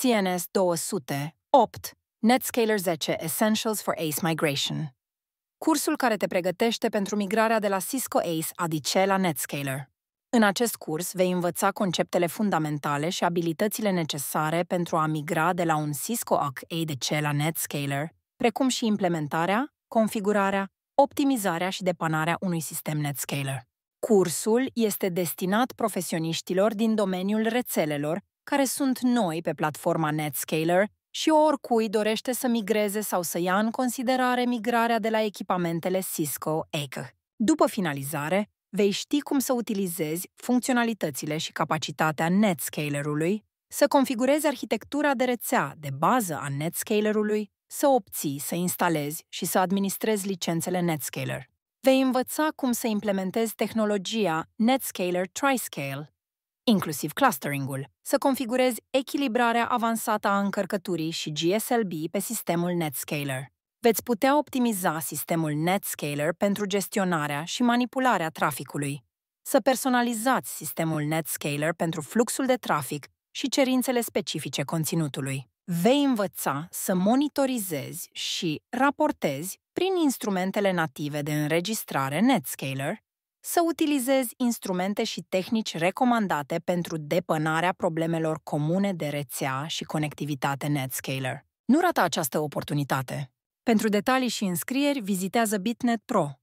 CNS 200, 8, Netscaler 10 Essentials for ACE Migration. Cursul care te pregătește pentru migrarea de la Cisco ACE ADC la Netscaler. În acest curs vei învăța conceptele fundamentale și abilitățile necesare pentru a migra de la un Cisco AC ADC la Netscaler, precum și implementarea, configurarea, optimizarea și depanarea unui sistem Netscaler. Cursul este destinat profesioniștilor din domeniul rețelelor care sunt noi pe platforma Netscaler și oricui dorește să migreze sau să ia în considerare migrarea de la echipamentele Cisco EC. După finalizare, vei ști cum să utilizezi funcționalitățile și capacitatea Netscaler-ului, să configurezi arhitectura de rețea de bază a Netscaler-ului, să obții, să instalezi și să administrezi licențele Netscaler. Vei învăța cum să implementezi tehnologia Netscaler Triscale inclusiv clusteringul, să configurezi echilibrarea avansată a încărcăturii și GSLB pe sistemul NetScaler. Veți putea optimiza sistemul NetScaler pentru gestionarea și manipularea traficului, să personalizați sistemul NetScaler pentru fluxul de trafic și cerințele specifice conținutului. Vei învăța să monitorizezi și raportezi prin instrumentele native de înregistrare NetScaler să utilizezi instrumente și tehnici recomandate pentru depănarea problemelor comune de rețea și conectivitate NetScaler. Nu rata această oportunitate! Pentru detalii și înscrieri, vizitează BitNet Pro.